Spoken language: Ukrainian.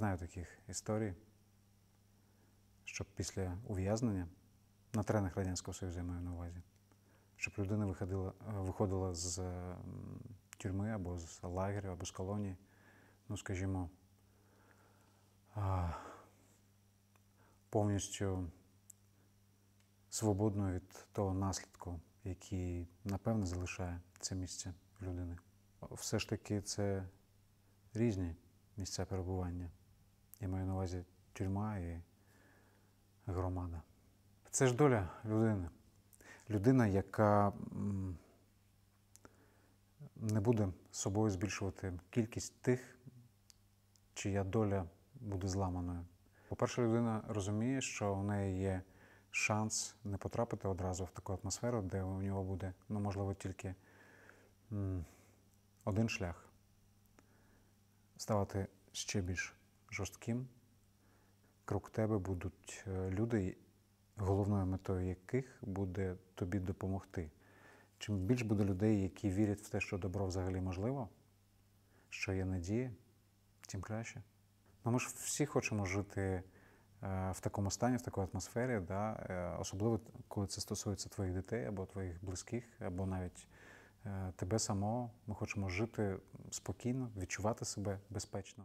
знаю таких історій, щоб після ув'язнення на тренах Радянського Союзу я маю на увазі, щоб людина виходила виходила з тюрми або з лагерів, або з колонії, ну, скажімо, повністю свободно від того наслідку, який, напевно, залишає це місце людини. Все ж таки, це різні місця перебування. Я маю на увазі тюрма і громада. Це ж доля людини. Людина, яка не буде собою збільшувати кількість тих, чия доля буде зламаною. По-перше, людина розуміє, що у неї є шанс не потрапити одразу в таку атмосферу, де у нього буде, ну, можливо, тільки один шлях ставати ще більш жорстким. Круг тебе будуть е, люди, головною метою яких буде тобі допомогти. Чим більше буде людей, які вірять в те, що добро взагалі можливо, що є надія, тим краще. Ну, Ми ж всі хочемо жити е, в такому стані, в такій атмосфері, да? Е, особливо коли це стосується твоїх дітей або твоїх близьких, або навіть тебе самого. Ми хочемо жити спокійно, відчувати себе безпечно.